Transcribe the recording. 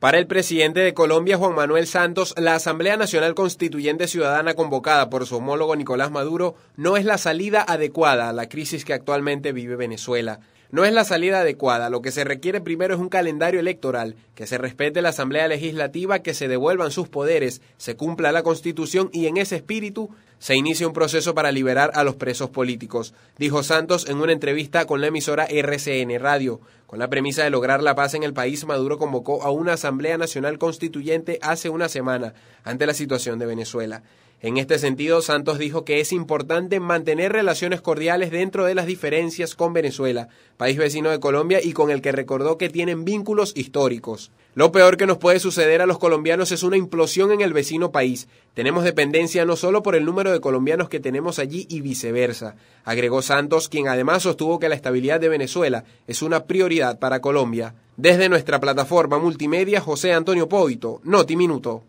Para el presidente de Colombia, Juan Manuel Santos, la Asamblea Nacional Constituyente Ciudadana convocada por su homólogo Nicolás Maduro no es la salida adecuada a la crisis que actualmente vive Venezuela. No es la salida adecuada, lo que se requiere primero es un calendario electoral, que se respete la Asamblea Legislativa, que se devuelvan sus poderes, se cumpla la Constitución y en ese espíritu se inicia un proceso para liberar a los presos políticos, dijo Santos en una entrevista con la emisora RCN Radio. Con la premisa de lograr la paz en el país, Maduro convocó a una Asamblea Nacional Constituyente hace una semana ante la situación de Venezuela. En este sentido, Santos dijo que es importante mantener relaciones cordiales dentro de las diferencias con Venezuela, país vecino de Colombia y con el que recordó que tienen vínculos históricos. Lo peor que nos puede suceder a los colombianos es una implosión en el vecino país. Tenemos dependencia no solo por el número de colombianos que tenemos allí y viceversa, agregó Santos, quien además sostuvo que la estabilidad de Venezuela es una prioridad para Colombia. Desde nuestra plataforma multimedia, José Antonio Poito, Noti Minuto.